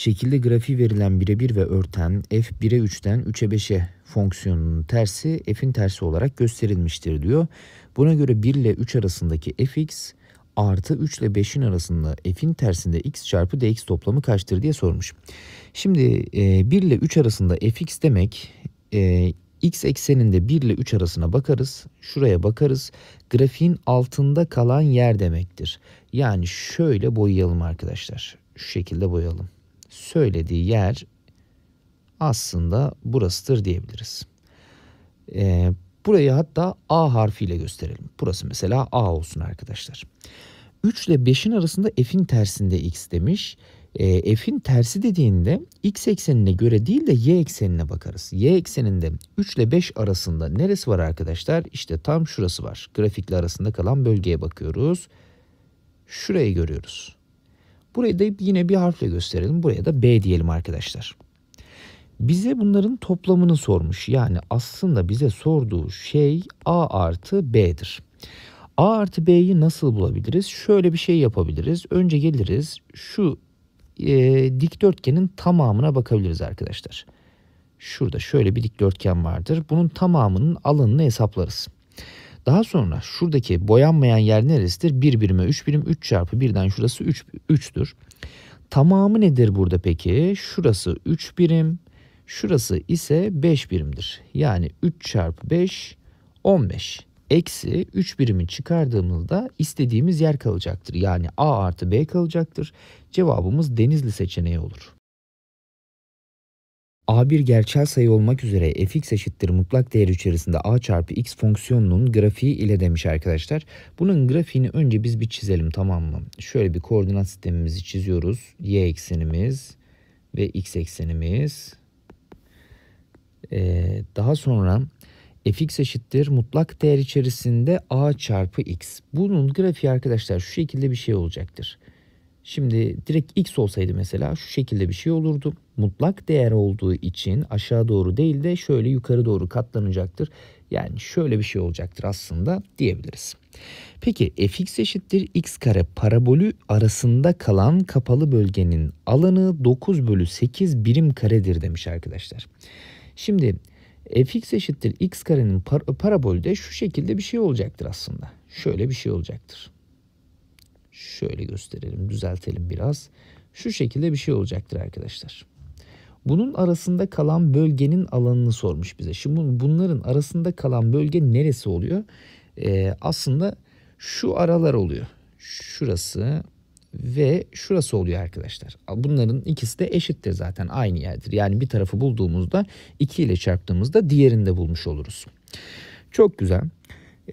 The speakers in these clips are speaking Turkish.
Şekilde grafiği verilen birebir ve örten f 1'e 3'ten 3'e 5'e fonksiyonunun tersi f'in tersi olarak gösterilmiştir diyor. Buna göre 1 ile 3 arasındaki fx artı 3 ile 5'in arasında f'in tersinde x çarpı dx toplamı kaçtır diye sormuş. Şimdi 1 e, ile 3 arasında fx demek e, x ekseninde 1 ile 3 arasına bakarız. Şuraya bakarız. Grafiğin altında kalan yer demektir. Yani şöyle boyayalım arkadaşlar. Şu şekilde boyayalım söylediği yer aslında burasıdır diyebiliriz. E, burayı hatta A harfiyle gösterelim. Burası mesela A olsun arkadaşlar. 3 ile 5'in arasında f'in tersinde x demiş. E, f'in tersi dediğinde x eksenine göre değil de y eksenine bakarız. Y ekseninde 3 ile 5 arasında neresi var arkadaşlar? İşte tam şurası var. Grafikle arasında kalan bölgeye bakıyoruz. Şurayı görüyoruz. Burayı da yine bir harfle gösterelim. Buraya da B diyelim arkadaşlar. Bize bunların toplamını sormuş. Yani aslında bize sorduğu şey A artı B'dir. A artı B'yi nasıl bulabiliriz? Şöyle bir şey yapabiliriz. Önce geliriz şu e, dikdörtgenin tamamına bakabiliriz arkadaşlar. Şurada şöyle bir dikdörtgen vardır. Bunun tamamının alanını hesaplarız. Daha sonra şuradaki boyanmayan yer neresidir? 1 birime 3 birim 3 çarpı 1'den şurası 3, 3'tür. Tamamı nedir burada peki? Şurası 3 birim, şurası ise 5 birimdir. Yani 3 çarpı 5 15. Eksi 3 birimi çıkardığımızda istediğimiz yer kalacaktır. Yani A artı B kalacaktır. Cevabımız Denizli seçeneği olur. A1 gerçel sayı olmak üzere fx eşittir mutlak değer içerisinde a çarpı x fonksiyonunun grafiği ile demiş arkadaşlar. Bunun grafiğini önce biz bir çizelim tamam mı? Şöyle bir koordinat sistemimizi çiziyoruz. Y eksenimiz ve x eksenimiz. Ee, daha sonra fx eşittir mutlak değer içerisinde a çarpı x. Bunun grafiği arkadaşlar şu şekilde bir şey olacaktır. Şimdi direkt x olsaydı mesela şu şekilde bir şey olurdu. Mutlak değer olduğu için aşağı doğru değil de şöyle yukarı doğru katlanacaktır. Yani şöyle bir şey olacaktır aslında diyebiliriz. Peki fx eşittir x kare parabolü arasında kalan kapalı bölgenin alanı 9 bölü 8 birim karedir demiş arkadaşlar. Şimdi fx eşittir x karenin par parabolü de şu şekilde bir şey olacaktır aslında. Şöyle bir şey olacaktır. Şöyle gösterelim, düzeltelim biraz. Şu şekilde bir şey olacaktır arkadaşlar. Bunun arasında kalan bölgenin alanını sormuş bize. Şimdi bunların arasında kalan bölge neresi oluyor? Ee, aslında şu aralar oluyor. Şurası ve şurası oluyor arkadaşlar. Bunların ikisi de eşittir zaten aynı yerdir. Yani bir tarafı bulduğumuzda 2 ile çarptığımızda diğerini de bulmuş oluruz. Çok güzel.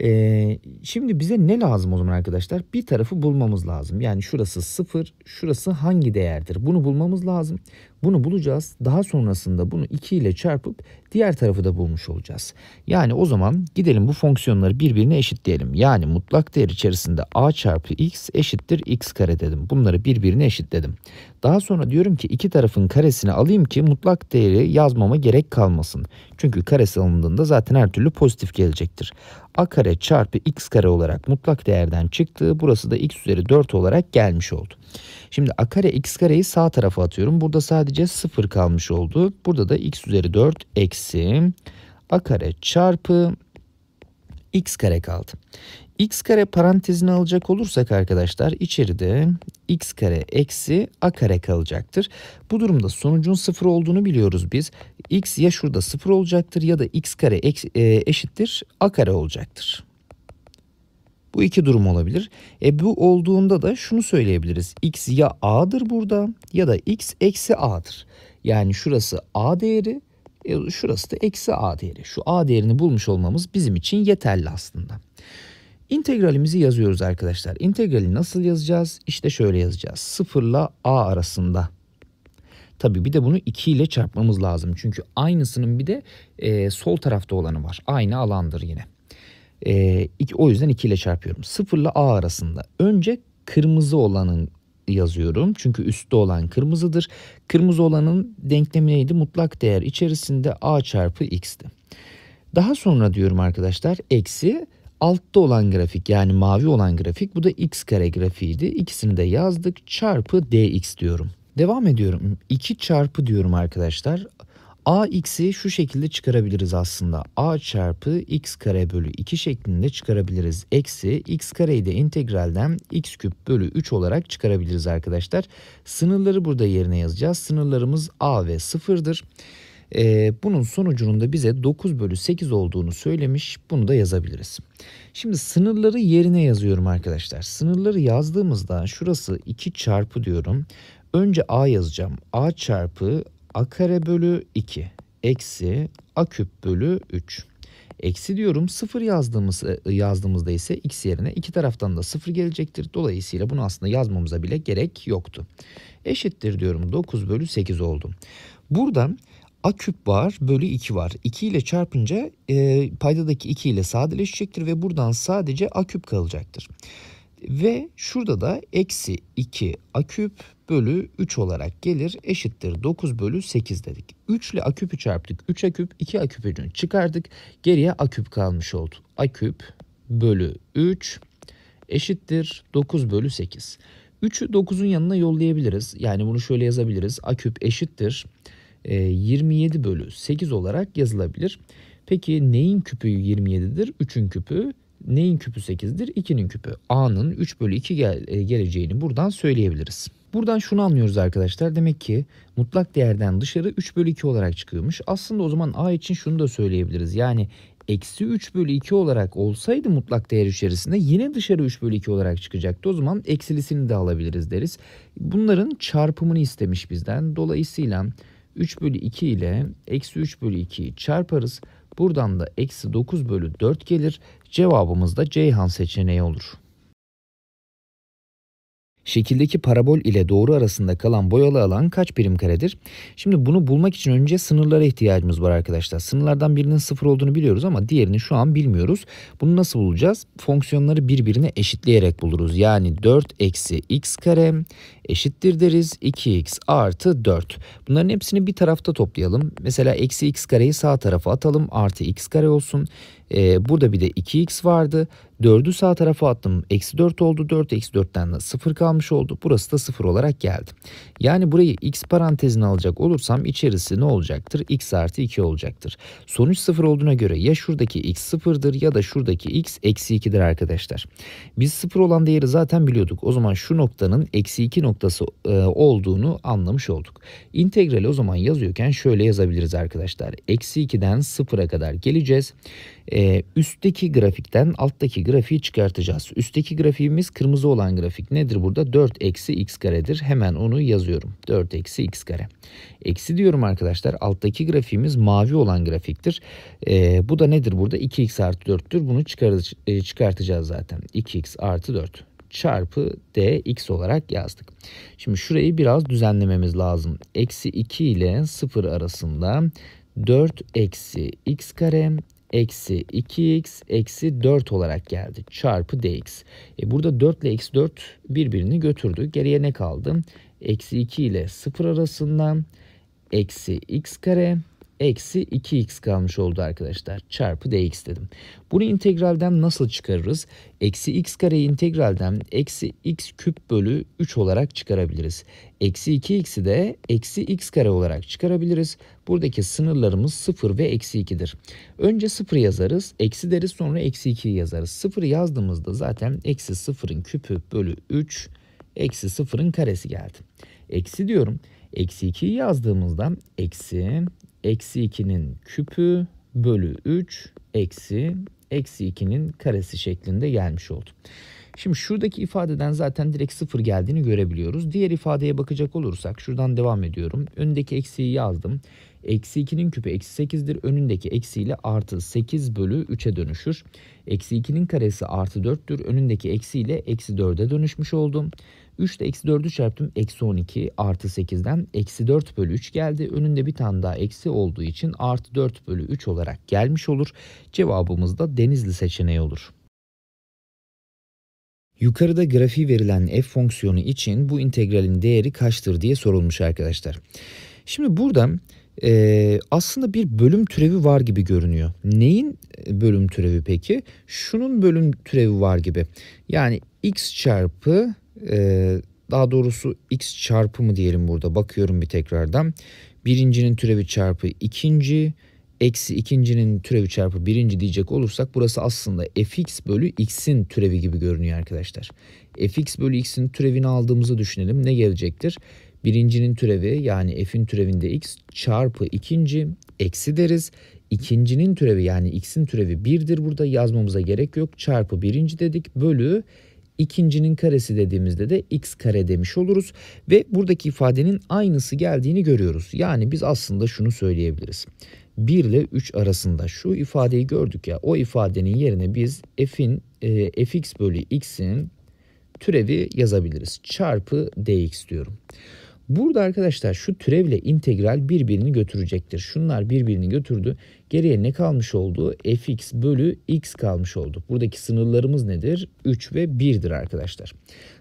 Ee, şimdi bize ne lazım o zaman arkadaşlar? Bir tarafı bulmamız lazım. Yani şurası sıfır, şurası hangi değerdir? Bunu bulmamız lazım. Bunu bulacağız. Daha sonrasında bunu 2 ile çarpıp diğer tarafı da bulmuş olacağız. Yani o zaman gidelim bu fonksiyonları birbirine eşitleyelim. Yani mutlak değer içerisinde a çarpı x eşittir x kare dedim. Bunları birbirine eşitledim. Daha sonra diyorum ki iki tarafın karesini alayım ki mutlak değeri yazmama gerek kalmasın. Çünkü karesi alındığında zaten her türlü pozitif gelecektir. a kare çarpı x kare olarak mutlak değerden çıktı. Burası da x üzeri 4 olarak gelmiş oldu. Şimdi a kare x kareyi sağ tarafa atıyorum. Burada sadece 0 kalmış oldu. Burada da x üzeri 4 eksi a kare çarpı x kare kaldı. x kare parantezini alacak olursak arkadaşlar içeride x kare eksi a kare kalacaktır. Bu durumda sonucun 0 olduğunu biliyoruz biz. x ya şurada 0 olacaktır ya da x kare e, eşittir a kare olacaktır. Bu iki durum olabilir. E bu olduğunda da şunu söyleyebiliriz. X ya A'dır burada ya da X eksi A'dır. Yani şurası A değeri e, şurası da eksi A değeri. Şu A değerini bulmuş olmamız bizim için yeterli aslında. İntegralimizi yazıyoruz arkadaşlar. İntegrali nasıl yazacağız? İşte şöyle yazacağız. 0 ile A arasında Tabii bir de bunu 2 ile çarpmamız lazım. Çünkü aynısının bir de e, sol tarafta olanı var. Aynı alandır yine. E, iki, o yüzden 2 ile çarpıyorum. 0 ile A arasında. Önce kırmızı olanın yazıyorum. Çünkü üstte olan kırmızıdır. Kırmızı olanın denklemi neydi? Mutlak değer içerisinde A çarpı X'ti. Daha sonra diyorum arkadaşlar eksi altta olan grafik yani mavi olan grafik bu da x kare grafiğiydi. İkisini de yazdık çarpı dx diyorum. Devam ediyorum. 2 çarpı diyorum arkadaşlar. AX'i şu şekilde çıkarabiliriz aslında. A çarpı x kare bölü 2 şeklinde çıkarabiliriz. Eksi x kareyi de integralden x küp bölü 3 olarak çıkarabiliriz arkadaşlar. Sınırları burada yerine yazacağız. Sınırlarımız a ve 0'dır. Ee, bunun sonucunun da bize 9 bölü 8 olduğunu söylemiş. Bunu da yazabiliriz. Şimdi sınırları yerine yazıyorum arkadaşlar. Sınırları yazdığımızda şurası 2 çarpı diyorum. Önce a yazacağım. a çarpı a kare bölü 2 eksi a küp bölü 3. Eksi diyorum 0 yazdığımız, e, yazdığımızda ise x yerine iki taraftan da 0 gelecektir. Dolayısıyla bunu aslında yazmamıza bile gerek yoktu. Eşittir diyorum 9 bölü 8 oldu. Buradan a küp var bölü 2 var. 2 ile çarpınca e, paydadaki 2 ile sadeleşecektir ve buradan sadece a küp kalacaktır. Ve şurada da eksi 2 a küp bölü 3 olarak gelir eşittir 9 bölü 8 dedik. 3 ile a küpü çarptık 3 a küp 2 a küpünü çıkardık geriye a küp kalmış oldu. a küp bölü 3 eşittir 9 bölü 8. 3'ü 9'un yanına yollayabiliriz. Yani bunu şöyle yazabiliriz. A küp eşittir 27 e, bölü 8 olarak yazılabilir. Peki neyin küpü 27'dir? 3'ün küpü Neyin küpü 8'dir? 2'nin küpü. A'nın 3 bölü 2 gel e, geleceğini buradan söyleyebiliriz. Buradan şunu anlıyoruz arkadaşlar. Demek ki mutlak değerden dışarı 3 bölü 2 olarak çıkıyormuş. Aslında o zaman A için şunu da söyleyebiliriz. Yani eksi 3 bölü 2 olarak olsaydı mutlak değer içerisinde yine dışarı 3 bölü 2 olarak çıkacaktı. O zaman eksilisini de alabiliriz deriz. Bunların çarpımını istemiş bizden. Dolayısıyla 3 bölü 2 ile eksi 3 bölü 2'yi çarparız. Buradan da eksi 9 bölü 4 gelir. Cevabımız da Ceyhan seçeneği olur. Şekildeki parabol ile doğru arasında kalan boyalı alan kaç birim karedir? Şimdi bunu bulmak için önce sınırlara ihtiyacımız var arkadaşlar. Sınırlardan birinin sıfır olduğunu biliyoruz ama diğerini şu an bilmiyoruz. Bunu nasıl bulacağız? Fonksiyonları birbirine eşitleyerek buluruz. Yani 4 eksi x kare eşittir deriz 2x artı 4. Bunların hepsini bir tarafta toplayalım. Mesela eksi x kareyi sağ tarafa atalım artı x kare olsun. Ee, burada bir de 2x vardı. 4'ü sağ tarafa attım. Eksi 4 oldu. 4 eksi 4'ten de 0 kalmış oldu. Burası da 0 olarak geldi. Yani burayı x parantezine alacak olursam içerisi ne olacaktır? x artı 2 olacaktır. Sonuç 0 olduğuna göre ya şuradaki x 0'dır ya da şuradaki x eksi 2'dir arkadaşlar. Biz 0 olan değeri zaten biliyorduk. O zaman şu noktanın eksi 2 noktası noktası e, olduğunu anlamış olduk. İntegrali o zaman yazıyorken şöyle yazabiliriz arkadaşlar. Eksi 2'den 0'a kadar geleceğiz. Ee, üstteki grafikten alttaki grafiği çıkartacağız. Üstteki grafiğimiz kırmızı olan grafik nedir burada? 4 eksi x karedir. Hemen onu yazıyorum. 4 eksi x kare. Eksi diyorum arkadaşlar. Alttaki grafiğimiz mavi olan grafiktir. E, bu da nedir burada? 2x artı 4'tür. Bunu e, çıkartacağız zaten. 2x artı 4 çarpı dx olarak yazdık. Şimdi şurayı biraz düzenlememiz lazım. Eksi 2 ile 0 arasında 4 eksi x kare eksi 2x eksi 4 olarak geldi. Çarpı dx. E burada 4 ile eksi 4 birbirini götürdü. Geriye ne kaldı? Eksi 2 ile 0 arasında eksi x kare eksi 2x kalmış oldu arkadaşlar. Çarpı dx dedim. Bunu integralden nasıl çıkarırız? Eksi x kareyi integralden eksi x küp bölü 3 olarak çıkarabiliriz. Eksi 2x'i de eksi x kare olarak çıkarabiliriz. Buradaki sınırlarımız 0 ve eksi 2'dir. Önce 0 yazarız. Eksi deriz sonra eksi 2'yi yazarız. 0 yazdığımızda zaten eksi 0'ın küpü bölü 3 eksi 0'ın karesi geldi. Eksi diyorum. Eksi 2'yi yazdığımızda eksi eksi 2'nin küpü bölü 3 eksi eksi 2'nin karesi şeklinde gelmiş oldu. Şimdi şuradaki ifadeden zaten direkt sıfır geldiğini görebiliyoruz. Diğer ifadeye bakacak olursak şuradan devam ediyorum. Öndeki eksiyi yazdım. Eksi 2'nin küpü eksi 8'dir. Önündeki eksiyle artı 8 bölü 3'e dönüşür. Eksi 2'nin karesi artı 4'tür. Önündeki eksiyle eksi 4'e dönüşmüş oldum. 3 ile eksi 4'ü çarptım. Eksi 12 artı 8'den eksi 4 bölü 3 geldi. Önünde bir tane daha eksi olduğu için artı 4 bölü 3 olarak gelmiş olur. Cevabımız da Denizli seçeneği olur. Yukarıda grafiği verilen f fonksiyonu için bu integralin değeri kaçtır diye sorulmuş arkadaşlar. Şimdi burada e, aslında bir bölüm türevi var gibi görünüyor. Neyin e, bölüm türevi peki? Şunun bölüm türevi var gibi. Yani x çarpı ee, daha doğrusu x çarpı mı diyelim burada bakıyorum bir tekrardan. Birincinin türevi çarpı ikinci eksi ikincinin türevi çarpı birinci diyecek olursak burası aslında fx bölü x'in türevi gibi görünüyor arkadaşlar. fx bölü x'in türevini aldığımızı düşünelim ne gelecektir? Birincinin türevi yani f'in türevinde x çarpı ikinci eksi deriz. ikincinin türevi yani x'in türevi birdir burada yazmamıza gerek yok. Çarpı birinci dedik bölü ikincinin karesi dediğimizde de x kare demiş oluruz ve buradaki ifadenin aynısı geldiğini görüyoruz. Yani biz aslında şunu söyleyebiliriz. 1 ile 3 arasında şu ifadeyi gördük ya o ifadenin yerine biz f'in e, fx bölü x'in türevi yazabiliriz. Çarpı dx diyorum. Burada arkadaşlar şu türevle integral birbirini götürecektir. Şunlar birbirini götürdü. Geriye ne kalmış oldu? fx bölü x kalmış oldu. Buradaki sınırlarımız nedir? 3 ve 1'dir arkadaşlar.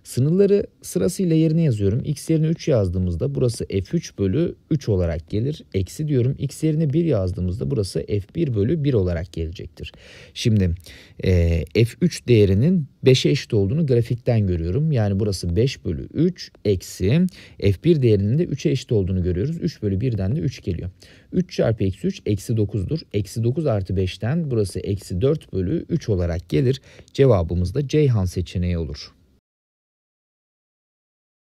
Sınırları sırasıyla yerine yazıyorum. x yerine 3 yazdığımızda burası f3 bölü 3 olarak gelir. Eksi diyorum. x yerine 1 yazdığımızda burası f1 bölü 1 olarak gelecektir. Şimdi e, f3 değerinin 5'e eşit olduğunu grafikten görüyorum. Yani burası 5 bölü 3 eksi f1 değerinin de 3'e eşit olduğunu görüyoruz. 3 bölü 1'den de 3 geliyor. 3 çarpı eksi 3 eksi 9'dur. Eksi 9 artı 5'ten burası eksi 4 bölü 3 olarak gelir. Cevabımız da Ceyhan seçeneği olur.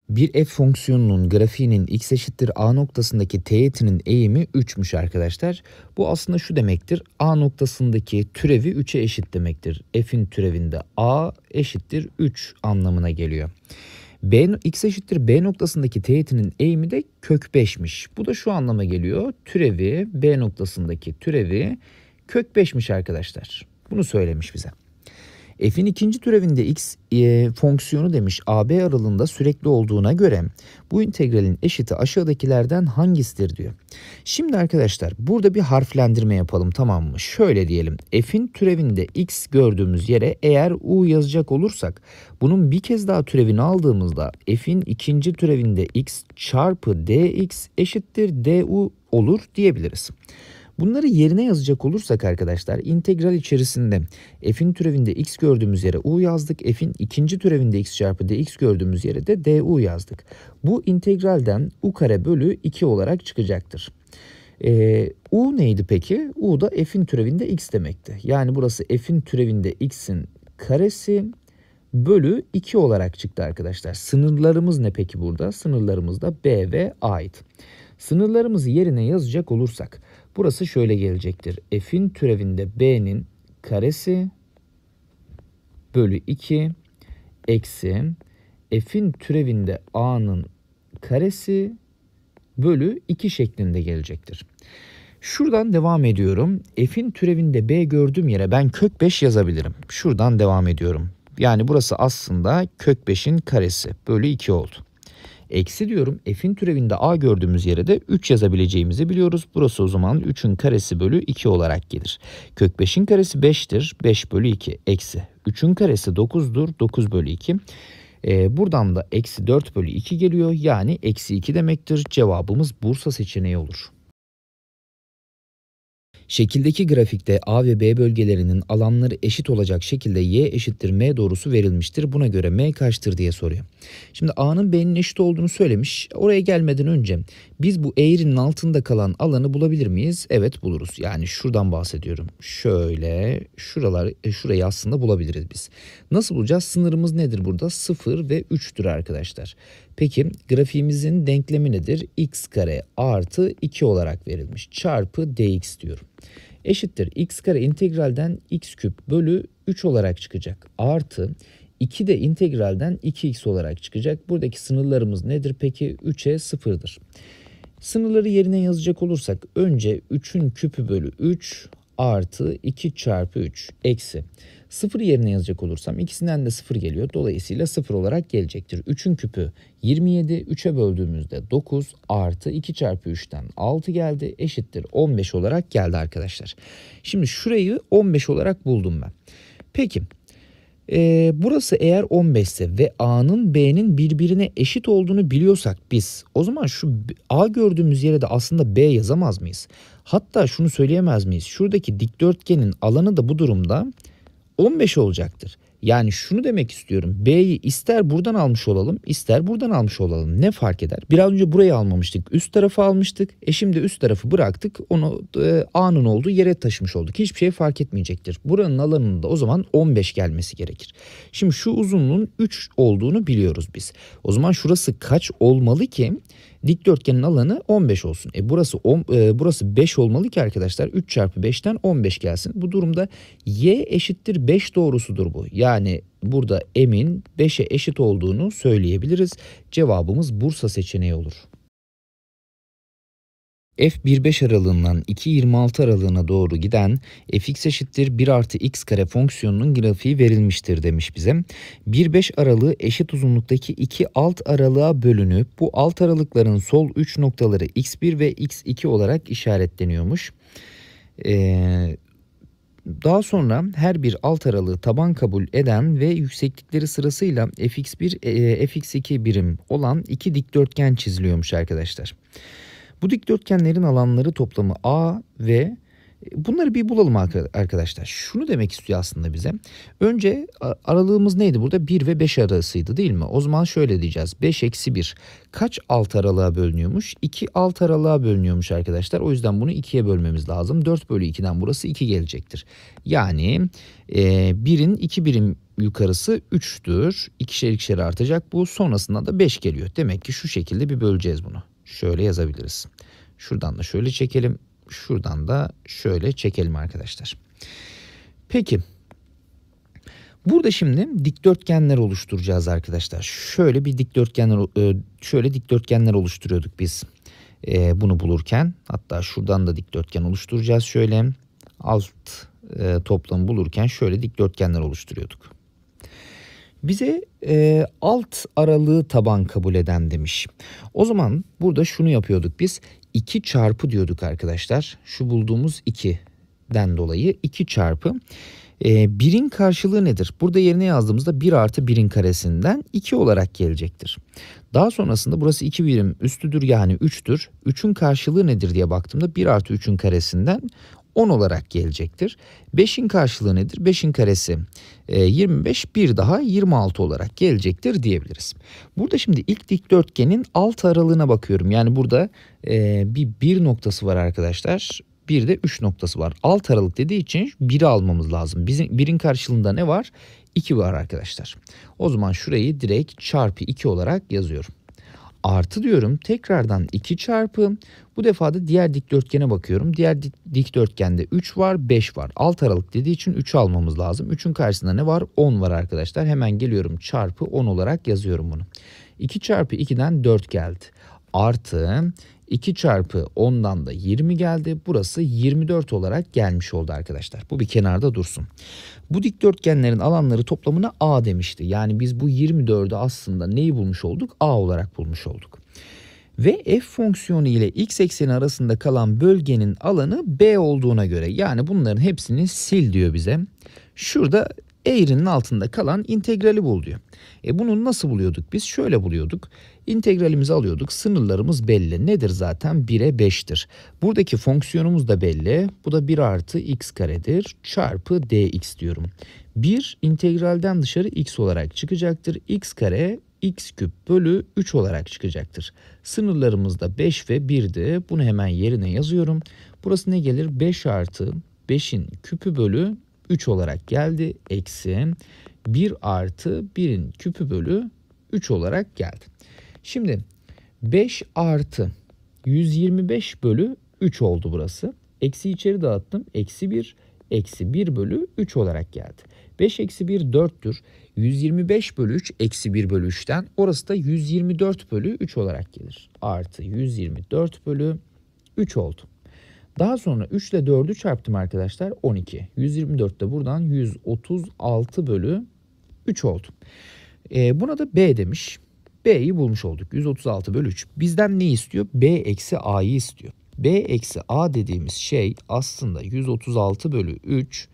Bir f fonksiyonunun grafiğinin x eşittir a noktasındaki teğetinin eğimi 3'müş arkadaşlar. Bu aslında şu demektir. a noktasındaki türevi 3'e eşit demektir. f'in türevinde a eşittir 3 anlamına geliyor. B, x eşittir b noktasındaki teğetinin eğimi de kök 5'miş. Bu da şu anlama geliyor. Türevi b noktasındaki türevi kök 5'miş arkadaşlar. Bunu söylemiş bize. F'in ikinci türevinde x e, fonksiyonu demiş AB aralığında sürekli olduğuna göre bu integralin eşiti aşağıdakilerden hangisidir diyor. Şimdi arkadaşlar burada bir harflendirme yapalım tamam mı? Şöyle diyelim F'in türevinde x gördüğümüz yere eğer u yazacak olursak bunun bir kez daha türevini aldığımızda F'in ikinci türevinde x çarpı dx eşittir du olur diyebiliriz. Bunları yerine yazacak olursak arkadaşlar integral içerisinde f'in türevinde x gördüğümüz yere u yazdık. F'in ikinci türevinde x çarpı dx gördüğümüz yere de du yazdık. Bu integralden u kare bölü 2 olarak çıkacaktır. Ee, u neydi peki? U da f'in türevinde x demekti. Yani burası f'in türevinde x'in karesi bölü 2 olarak çıktı arkadaşlar. Sınırlarımız ne peki burada? Sınırlarımız da b ve a'ydı. Sınırlarımızı yerine yazacak olursak Burası şöyle gelecektir. F'in türevinde B'nin karesi bölü 2 eksi F'in türevinde A'nın karesi bölü 2 şeklinde gelecektir. Şuradan devam ediyorum. F'in türevinde B gördüğüm yere ben kök 5 yazabilirim. Şuradan devam ediyorum. Yani burası aslında kök 5'in karesi bölü 2 oldu. Eksi diyorum f'in türevinde a gördüğümüz yere de 3 yazabileceğimizi biliyoruz. Burası o zaman 3'ün karesi bölü 2 olarak gelir. Kök 5'in karesi 5'tir. 5 bölü 2 eksi. 3'ün karesi 9'dur. 9 bölü 2. Ee, buradan da eksi 4 bölü 2 geliyor. Yani eksi 2 demektir. Cevabımız Bursa seçeneği olur. Şekildeki grafikte A ve B bölgelerinin alanları eşit olacak şekilde Y eşittir M doğrusu verilmiştir. Buna göre M kaçtır diye soruyor. Şimdi A'nın B'nin eşit olduğunu söylemiş. Oraya gelmeden önce biz bu eğrinin altında kalan alanı bulabilir miyiz? Evet buluruz. Yani şuradan bahsediyorum. Şöyle şuralar e, şurayı aslında bulabiliriz biz. Nasıl bulacağız? Sınırımız nedir burada? 0 ve 3'tür arkadaşlar. Peki grafiğimizin denklemi nedir? x kare artı 2 olarak verilmiş. Çarpı dx diyorum. Eşittir x kare integralden x küp bölü 3 olarak çıkacak. Artı 2 de integralden 2x olarak çıkacak. Buradaki sınırlarımız nedir peki? 3'e 0'dır. Sınırları yerine yazacak olursak önce 3'ün küpü bölü 3 artı 2 çarpı 3 eksi 0 yerine yazacak olursam ikisinden de 0 geliyor. Dolayısıyla 0 olarak gelecektir. 3'ün küpü 27. 3'e böldüğümüzde 9 artı 2 çarpı 3'ten 6 geldi. Eşittir 15 olarak geldi arkadaşlar. Şimdi şurayı 15 olarak buldum ben. Peki e, burası eğer 15 ise ve A'nın B'nin birbirine eşit olduğunu biliyorsak biz o zaman şu A gördüğümüz yere de aslında B yazamaz mıyız? Hatta şunu söyleyemez miyiz? Şuradaki dikdörtgenin alanı da bu durumda 15 olacaktır. Yani şunu demek istiyorum. B'yi ister buradan almış olalım, ister buradan almış olalım. Ne fark eder? Biraz önce burayı almamıştık. Üst tarafı almıştık. E şimdi üst tarafı bıraktık. Onu e, A'nın olduğu yere taşımış olduk. Hiçbir şey fark etmeyecektir. Buranın alanında o zaman 15 gelmesi gerekir. Şimdi şu uzunluğun 3 olduğunu biliyoruz biz. O zaman şurası kaç olmalı ki dikdörtgenin alanı 15 olsun. E burası 10, e, burası 5 olmalı ki arkadaşlar 3 çarpı 5'ten 15 gelsin. Bu durumda y eşittir 5 doğrusudur bu. Yani burada m'in 5'e eşit olduğunu söyleyebiliriz. Cevabımız Bursa seçeneği olur f1.5 aralığından 2.26 aralığına doğru giden fx eşittir 1 artı x kare fonksiyonunun grafiği verilmiştir demiş bize. 1.5 aralığı eşit uzunluktaki iki alt aralığa bölünüp bu alt aralıkların sol uç noktaları x1 ve x2 olarak işaretleniyormuş. Ee, daha sonra her bir alt aralığı taban kabul eden ve yükseklikleri sırasıyla fx1, e, fx2 birim olan iki dikdörtgen çiziliyormuş arkadaşlar. Arkadaşlar. Bu dikdörtgenlerin alanları toplamı A ve e, Bunları bir bulalım arkadaşlar. Şunu demek istiyor aslında bize. Önce aralığımız neydi burada? 1 ve 5 arasıydı değil mi? O zaman şöyle diyeceğiz. 5 eksi 1. Kaç alt aralığa bölünüyormuş? 2 alt aralığa bölünüyormuş arkadaşlar. O yüzden bunu 2'ye bölmemiz lazım. 4 bölü 2'den burası 2 gelecektir. Yani 1'in e, 2 birim yukarısı 3'tür. İkişer ikişer artacak bu. Sonrasında da 5 geliyor. Demek ki şu şekilde bir böleceğiz bunu şöyle yazabiliriz. Şuradan da şöyle çekelim. Şuradan da şöyle çekelim arkadaşlar. Peki. Burada şimdi dikdörtgenler oluşturacağız arkadaşlar. Şöyle bir dikdörtgenler e, şöyle dikdörtgenler oluşturuyorduk biz. E, bunu bulurken hatta şuradan da dikdörtgen oluşturacağız şöyle alt e, toplamı bulurken şöyle dikdörtgenler oluşturuyorduk. Bize e, alt aralığı taban kabul eden demiş. O zaman burada şunu yapıyorduk biz. 2 çarpı diyorduk arkadaşlar. Şu bulduğumuz 2'den dolayı 2 çarpı. E, birin karşılığı nedir? Burada yerine yazdığımızda 1 artı birin karesinden 2 olarak gelecektir. Daha sonrasında burası 2 birim üstüdür yani 3'tür. 3'ün karşılığı nedir diye baktığımda 1 artı 3'ün karesinden 10 olarak gelecektir. 5'in karşılığı nedir? 5'in karesi 25 e, bir daha 26 olarak gelecektir diyebiliriz. Burada şimdi ilk dikdörtgenin alt aralığına bakıyorum. Yani burada e, bir bir noktası var arkadaşlar. Bir de 3 noktası var. Alt aralık dediği için 1'i almamız lazım. Bizim birin karşılığında ne var? 2 var arkadaşlar. O zaman şurayı direkt çarpı 2 olarak yazıyorum artı diyorum tekrardan 2 çarpı bu defa da diğer dikdörtgene bakıyorum. Diğer dik, dikdörtgende 3 var 5 var. Alt aralık dediği için 3'ü almamız lazım. 3'ün karşısında ne var? 10 var arkadaşlar. Hemen geliyorum çarpı 10 olarak yazıyorum bunu. 2 çarpı 2'den 4 geldi. Artı 2 çarpı 10'dan da 20 geldi. Burası 24 olarak gelmiş oldu arkadaşlar. Bu bir kenarda dursun. Bu dikdörtgenlerin alanları toplamına A demişti. Yani biz bu 24'ü aslında neyi bulmuş olduk? A olarak bulmuş olduk. Ve f fonksiyonu ile x ekseni arasında kalan bölgenin alanı b olduğuna göre yani bunların hepsini sil diyor bize. Şurada eğrinin altında kalan integrali bul diyor. E bunu nasıl buluyorduk biz? Şöyle buluyorduk. İntegralimizi alıyorduk. Sınırlarımız belli. Nedir zaten? 1'e 5'tir. Buradaki fonksiyonumuz da belli. Bu da 1 artı x karedir. Çarpı dx diyorum. 1 integralden dışarı x olarak çıkacaktır. x kare x küp bölü 3 olarak çıkacaktır. Sınırlarımız da 5 ve 1'di. Bunu hemen yerine yazıyorum. Burası ne gelir? 5 artı 5'in küpü bölü 3 olarak geldi. Eksi 1 artı 1'in küpü bölü 3 olarak geldi. Şimdi 5 artı 125 bölü 3 oldu burası. Eksi içeri dağıttım. Eksi 1 eksi 1 bölü 3 olarak geldi. 5 eksi 1 4'tür. 125 bölü 3 eksi 1 bölü 3'ten orası da 124 bölü 3 olarak gelir. Artı 124 bölü 3 oldu. Daha sonra 3 ile 4'ü çarptım arkadaşlar 12. 124 de buradan 136 bölü 3 oldu. E, buna da B demiş. B'yi bulmuş olduk. 136 bölü 3. Bizden ne istiyor? B eksi A'yı istiyor. B eksi A dediğimiz şey aslında 136 bölü 3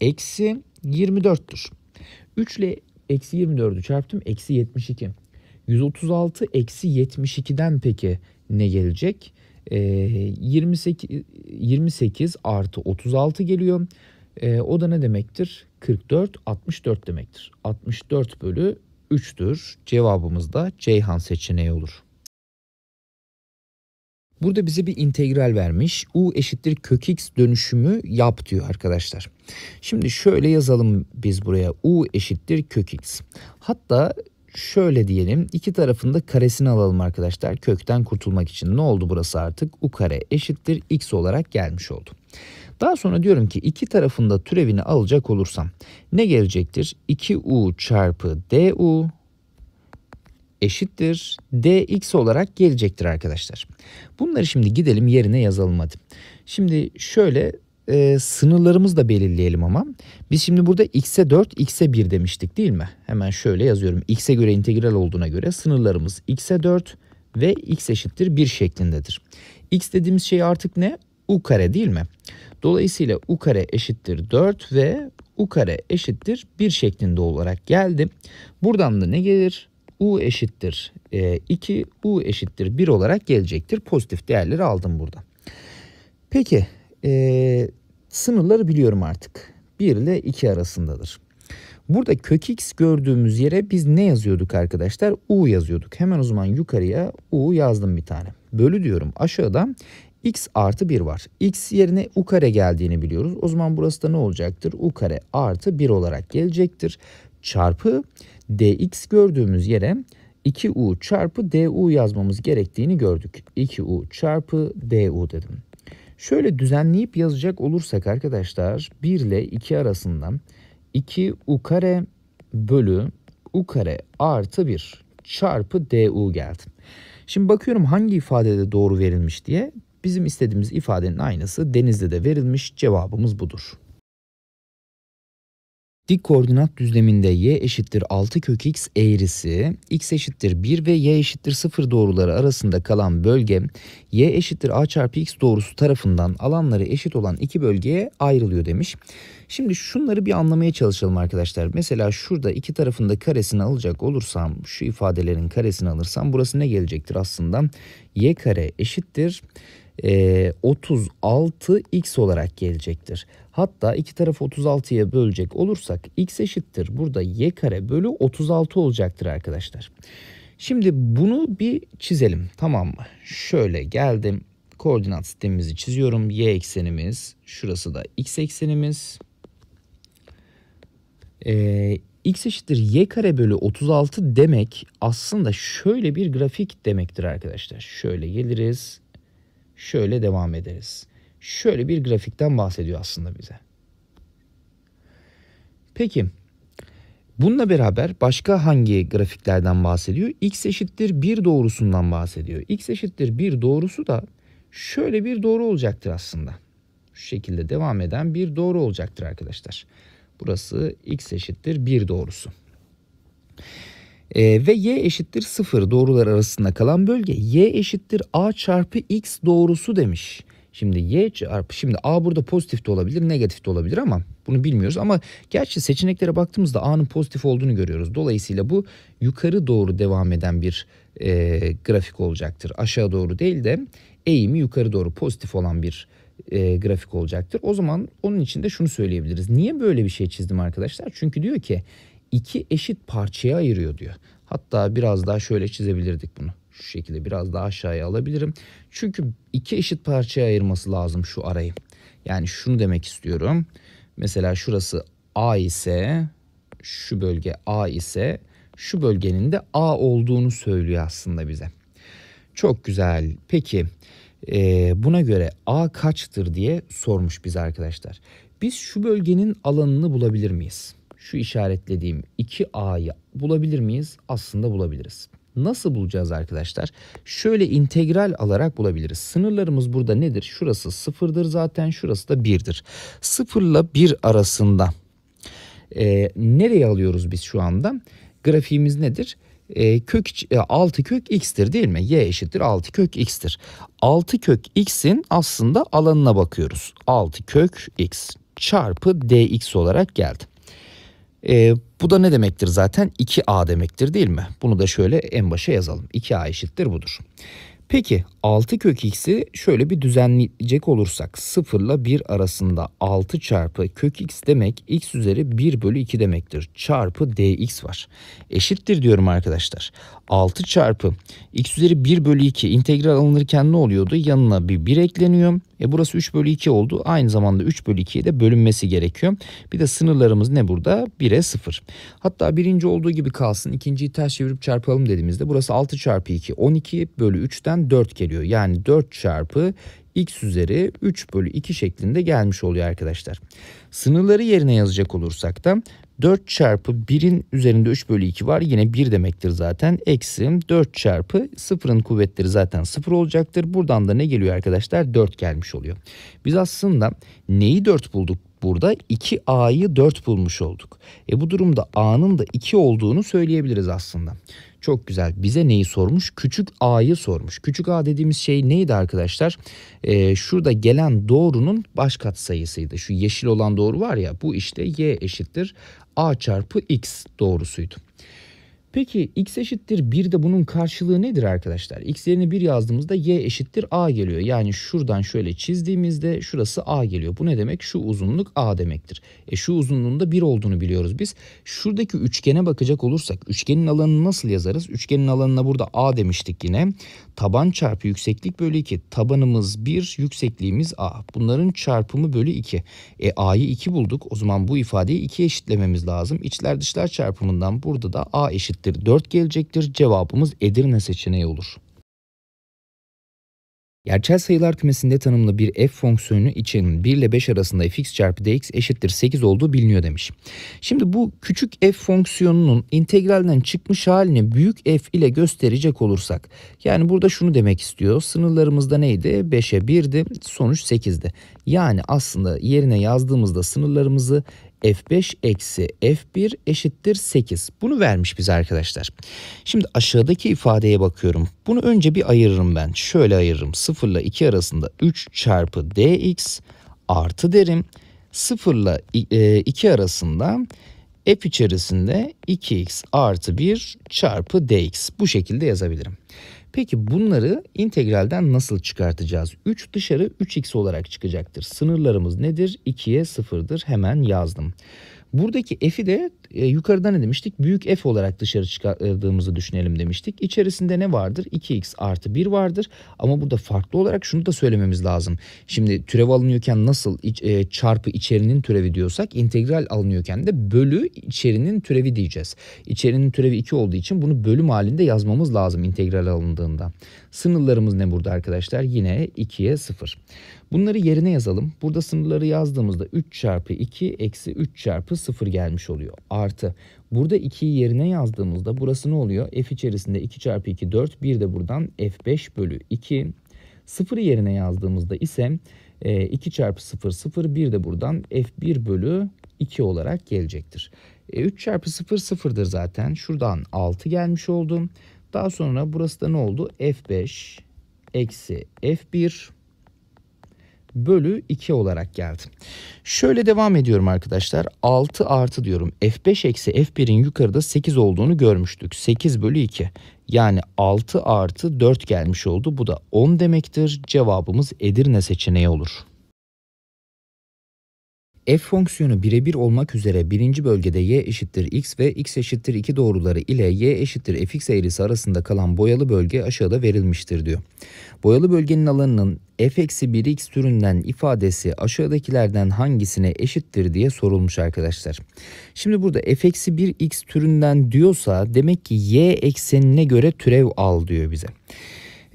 eksi 24'tür. 3 ile eksi 24'ü çarptım. Eksi 72. 136 eksi 72'den peki ne gelecek? e, 28, 28 artı 36 geliyor. E, o da ne demektir? 44, 64 demektir. 64 bölü 3'tür. Cevabımız da Ceyhan seçeneği olur. Burada bize bir integral vermiş. U eşittir kök x dönüşümü yap diyor arkadaşlar. Şimdi şöyle yazalım biz buraya. U eşittir kök x. Hatta şöyle diyelim iki tarafında karesini alalım arkadaşlar kökten kurtulmak için ne oldu burası artık u kare eşittir x olarak gelmiş oldu. Daha sonra diyorum ki iki tarafında türevini alacak olursam ne gelecektir? 2u çarpı du eşittir dx olarak gelecektir arkadaşlar. Bunları şimdi gidelim yerine yazalım hadi. Şimdi şöyle e, sınırlarımızı da belirleyelim ama. Biz şimdi burada x'e 4, x'e 1 demiştik değil mi? Hemen şöyle yazıyorum. x'e göre integral olduğuna göre sınırlarımız x'e 4 ve x eşittir 1 şeklindedir. x dediğimiz şey artık ne? u kare değil mi? Dolayısıyla u kare eşittir 4 ve u kare eşittir 1 şeklinde olarak geldi. Buradan da ne gelir? u eşittir 2, e, u eşittir 1 olarak gelecektir. Pozitif değerleri aldım burada. Peki e, sınırları biliyorum artık. 1 ile 2 arasındadır. Burada kök x gördüğümüz yere biz ne yazıyorduk arkadaşlar? U yazıyorduk. Hemen o zaman yukarıya U yazdım bir tane. Bölü diyorum aşağıda x artı 1 var. x yerine u kare geldiğini biliyoruz. O zaman burası da ne olacaktır? u kare artı 1 olarak gelecektir. Çarpı dx gördüğümüz yere 2u çarpı du yazmamız gerektiğini gördük. 2u çarpı du dedim. Şöyle düzenleyip yazacak olursak arkadaşlar 1 ile 2 arasından 2 u kare bölü u kare artı 1 çarpı du geldi. Şimdi bakıyorum hangi ifadede doğru verilmiş diye. Bizim istediğimiz ifadenin aynısı denizde de verilmiş cevabımız budur. Dik koordinat düzleminde y eşittir 6 kök x eğrisi, x eşittir 1 ve y eşittir 0 doğruları arasında kalan bölge, y eşittir a çarpı x doğrusu tarafından alanları eşit olan iki bölgeye ayrılıyor demiş. Şimdi şunları bir anlamaya çalışalım arkadaşlar. Mesela şurada iki tarafında karesini alacak olursam, şu ifadelerin karesini alırsam burası ne gelecektir aslında? y kare eşittir e, 36x olarak gelecektir. Hatta iki tarafı 36'ya bölecek olursak x eşittir. Burada y kare bölü 36 olacaktır arkadaşlar. Şimdi bunu bir çizelim tamam mı? Şöyle geldim koordinat sistemimizi çiziyorum. Y eksenimiz şurası da x eksenimiz. Ee, x eşittir y kare bölü 36 demek aslında şöyle bir grafik demektir arkadaşlar. Şöyle geliriz şöyle devam ederiz. Şöyle bir grafikten bahsediyor aslında bize. Peki bununla beraber başka hangi grafiklerden bahsediyor? X eşittir 1 doğrusundan bahsediyor. X eşittir 1 doğrusu da şöyle bir doğru olacaktır aslında. Şu şekilde devam eden bir doğru olacaktır arkadaşlar. Burası x eşittir 1 doğrusu. E, ve y eşittir 0 doğrular arasında kalan bölge y eşittir a çarpı x doğrusu demiş. Şimdi y çarpı şimdi a burada pozitif de olabilir negatif de olabilir ama bunu bilmiyoruz. Ama gerçi seçeneklere baktığımızda a'nın pozitif olduğunu görüyoruz. Dolayısıyla bu yukarı doğru devam eden bir e, grafik olacaktır. Aşağı doğru değil de eğimi yukarı doğru pozitif olan bir e, grafik olacaktır. O zaman onun için de şunu söyleyebiliriz. Niye böyle bir şey çizdim arkadaşlar? Çünkü diyor ki iki eşit parçaya ayırıyor diyor. Hatta biraz daha şöyle çizebilirdik bunu. Şu şekilde biraz daha aşağıya alabilirim. Çünkü iki eşit parçaya ayırması lazım şu arayı. Yani şunu demek istiyorum. Mesela şurası A ise şu bölge A ise şu bölgenin de A olduğunu söylüyor aslında bize. Çok güzel. Peki e, buna göre A kaçtır diye sormuş bize arkadaşlar. Biz şu bölgenin alanını bulabilir miyiz? şu işaretlediğim 2a'yı bulabilir miyiz? Aslında bulabiliriz. Nasıl bulacağız arkadaşlar? Şöyle integral alarak bulabiliriz. Sınırlarımız burada nedir? Şurası sıfırdır zaten şurası da birdir. Sıfırla bir arasında e, nereye alıyoruz biz şu anda? Grafiğimiz nedir? E, kök e, 6 kök x'tir değil mi? y eşittir 6 kök x'tir. 6 kök x'in aslında alanına bakıyoruz. 6 kök x çarpı dx olarak geldi. E, bu da ne demektir zaten? 2A demektir değil mi? Bunu da şöyle en başa yazalım. 2A eşittir budur. Peki 6 kök x'i şöyle bir düzenleyecek olursak 0 ile 1 arasında 6 çarpı kök x demek x üzeri 1 bölü 2 demektir. Çarpı dx var. Eşittir diyorum arkadaşlar. 6 çarpı x üzeri 1 bölü 2 integral alınırken ne oluyordu? Yanına bir 1 ekleniyor. E burası 3 bölü 2 oldu. Aynı zamanda 3 bölü 2'ye de bölünmesi gerekiyor. Bir de sınırlarımız ne burada? 1'e 0. Hatta birinci olduğu gibi kalsın. İkinciyi ters çevirip çarpalım dediğimizde burası 6 çarpı 2 12 bölü 3'ten 4 geliyor ediyor. Yani 4 çarpı x üzeri 3 bölü 2 şeklinde gelmiş oluyor arkadaşlar. Sınırları yerine yazacak olursak da 4 çarpı 1'in üzerinde 3 bölü 2 var. Yine 1 demektir zaten. Eksi 4 çarpı 0'ın kuvvetleri zaten 0 olacaktır. Buradan da ne geliyor arkadaşlar? 4 gelmiş oluyor. Biz aslında neyi 4 bulduk burada 2A'yı 4 bulmuş olduk. E bu durumda A'nın da 2 olduğunu söyleyebiliriz aslında. Çok güzel. Bize neyi sormuş? Küçük a'yı sormuş. Küçük a dediğimiz şey neydi arkadaşlar? Ee, şurada gelen doğrunun baş katsayısıydı. Şu yeşil olan doğru var ya bu işte y eşittir a çarpı x doğrusuydu. Peki x eşittir 1 de bunun karşılığı nedir arkadaşlar? x yerine 1 yazdığımızda y eşittir a geliyor. Yani şuradan şöyle çizdiğimizde şurası a geliyor. Bu ne demek? Şu uzunluk a demektir. E şu uzunluğun da 1 olduğunu biliyoruz biz. Şuradaki üçgene bakacak olursak üçgenin alanını nasıl yazarız? Üçgenin alanına burada a demiştik yine. Taban çarpı yükseklik bölü 2. Tabanımız 1, yüksekliğimiz a. Bunların çarpımı bölü 2. E a'yı 2 bulduk. O zaman bu ifadeyi 2 eşitlememiz lazım. İçler dışlar çarpımından burada da a eşittir eşittir 4 gelecektir. Cevabımız Edirne seçeneği olur. Gerçel sayılar kümesinde tanımlı bir f fonksiyonu için 1 ile 5 arasında fx çarpı dx eşittir 8 olduğu biliniyor demiş. Şimdi bu küçük f fonksiyonunun integralden çıkmış halini büyük f ile gösterecek olursak. Yani burada şunu demek istiyor. Sınırlarımızda neydi? 5'e 1'di. Sonuç 8'di. Yani aslında yerine yazdığımızda sınırlarımızı F5 eksi F1 eşittir 8. Bunu vermiş bize arkadaşlar. Şimdi aşağıdaki ifadeye bakıyorum. Bunu önce bir ayırırım ben. Şöyle ayırırım. 0 ile 2 arasında 3 çarpı dx artı derim. 0 ile 2 arasında f içerisinde 2x artı 1 çarpı dx. Bu şekilde yazabilirim. Peki bunları integralden nasıl çıkartacağız? 3 dışarı 3x olarak çıkacaktır. Sınırlarımız nedir? 2'ye 0'dır. Hemen yazdım. Buradaki f'i de e, yukarıda ne demiştik? Büyük f olarak dışarı çıkardığımızı düşünelim demiştik. İçerisinde ne vardır? 2x artı 1 vardır. Ama burada farklı olarak şunu da söylememiz lazım. Şimdi türev alınıyorken nasıl iç, e, çarpı içerinin türevi diyorsak integral alınıyorken de bölü içerinin türevi diyeceğiz. İçerinin türevi 2 olduğu için bunu bölüm halinde yazmamız lazım integral alındığında. Sınırlarımız ne burada arkadaşlar? Yine 2'ye 0. Bunları yerine yazalım. Burada sınırları yazdığımızda 3 çarpı 2 eksi 3 çarpı 0 gelmiş oluyor. Artı burada 2'yi yerine yazdığımızda burası ne oluyor? F içerisinde 2 çarpı 2 4 bir de buradan F5 bölü 2. 0'ı yerine yazdığımızda ise 2 e, çarpı 0 0 bir de buradan F1 bölü 2 olarak gelecektir. 3 e, çarpı 0 0'dır zaten. Şuradan 6 gelmiş oldu. Daha sonra burası da ne oldu? F5 eksi F1 bölü 2 olarak geldi. Şöyle devam ediyorum arkadaşlar. 6 artı diyorum. F5 eksi F1'in yukarıda 8 olduğunu görmüştük. 8 bölü 2. Yani 6 artı 4 gelmiş oldu. Bu da 10 demektir. Cevabımız Edirne seçeneği olur. F fonksiyonu birebir olmak üzere birinci bölgede y eşittir x ve x eşittir 2 doğruları ile y eşittir fx eğrisi arasında kalan boyalı bölge aşağıda verilmiştir diyor. Boyalı bölgenin alanının f eksi 1x türünden ifadesi aşağıdakilerden hangisine eşittir diye sorulmuş arkadaşlar. Şimdi burada f eksi 1x türünden diyorsa demek ki y eksenine göre türev al diyor bize.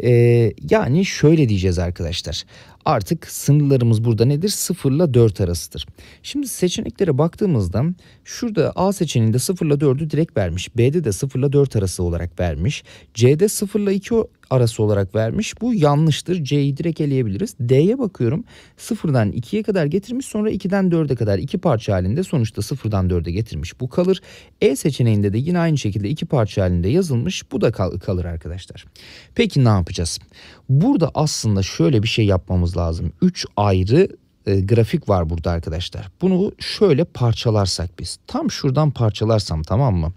Ee, yani şöyle diyeceğiz arkadaşlar. Artık sınırlarımız burada nedir? 0 ile 4 arasıdır. Şimdi seçeneklere baktığımızda şurada A seçeneğinde 0 ile 4'ü direkt vermiş. B'de de 0 ile 4 arası olarak vermiş. C'de 0 ile 2 arası olarak vermiş. Bu yanlıştır. C'yi direkt eleyebiliriz. D'ye bakıyorum. Sıfırdan 2'ye kadar getirmiş sonra 2'den 4'e kadar iki parça halinde sonuçta sıfırdan 4'e getirmiş. Bu kalır. E seçeneğinde de yine aynı şekilde iki parça halinde yazılmış. Bu da kal kalır arkadaşlar. Peki ne yapacağız? Burada aslında şöyle bir şey yapmamız lazım. 3 ayrı e, grafik var burada arkadaşlar. Bunu şöyle parçalarsak biz. Tam şuradan parçalarsam tamam mı?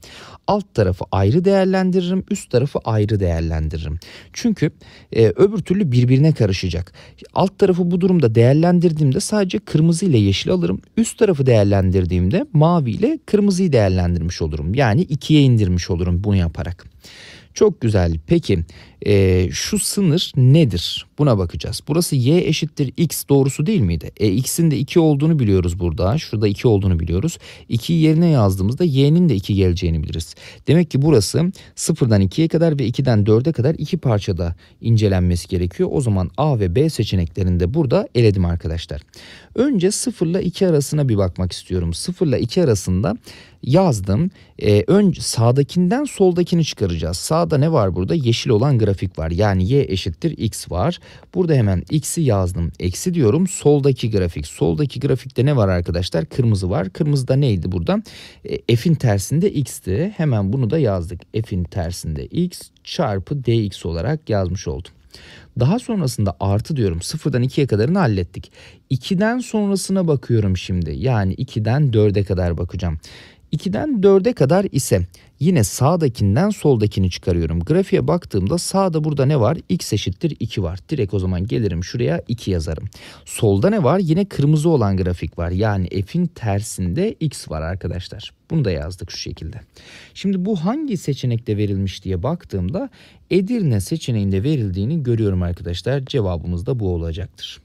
alt tarafı ayrı değerlendiririm, üst tarafı ayrı değerlendiririm. Çünkü e, öbür türlü birbirine karışacak. Alt tarafı bu durumda değerlendirdiğimde sadece kırmızı ile yeşil alırım. Üst tarafı değerlendirdiğimde mavi ile kırmızıyı değerlendirmiş olurum. Yani ikiye indirmiş olurum bunu yaparak. Çok güzel. Peki e, şu sınır nedir? Buna bakacağız. Burası y eşittir x doğrusu değil miydi? E x'in de 2 olduğunu biliyoruz burada. Şurada 2 olduğunu biliyoruz. 2'yi yerine yazdığımızda y'nin de 2 geleceğini biliriz. Demek ki burası 0'dan 2'ye kadar ve 2'den 4'e kadar iki parçada incelenmesi gerekiyor. O zaman A ve B seçeneklerini de burada eledim arkadaşlar. Önce 0 ile 2 arasına bir bakmak istiyorum. 0 ile 2 arasında yazdım. Ee, önce sağdakinden soldakini çıkaracağız. Sağda ne var burada? Yeşil olan grafik var. Yani y eşittir x var. Burada hemen x'i yazdım. Eksi diyorum. Soldaki grafik. Soldaki grafikte ne var arkadaşlar? Kırmızı var. kırmızı da neydi burada? E, f'in tersinde x'ti. Hemen bunu da yazdık. f'in tersinde x çarpı dx olarak yazmış oldum. Daha sonrasında artı diyorum. Sıfırdan ikiye kadarını hallettik. 2'den sonrasına bakıyorum şimdi. Yani 2'den 4'e kadar bakacağım. 2'den 4'e kadar ise yine sağdakinden soldakini çıkarıyorum. Grafiğe baktığımda sağda burada ne var? X eşittir 2 var. Direkt o zaman gelirim şuraya 2 yazarım. Solda ne var? Yine kırmızı olan grafik var. Yani f'in tersinde x var arkadaşlar. Bunu da yazdık şu şekilde. Şimdi bu hangi seçenekte verilmiş diye baktığımda Edirne seçeneğinde verildiğini görüyorum arkadaşlar. Cevabımız da bu olacaktır.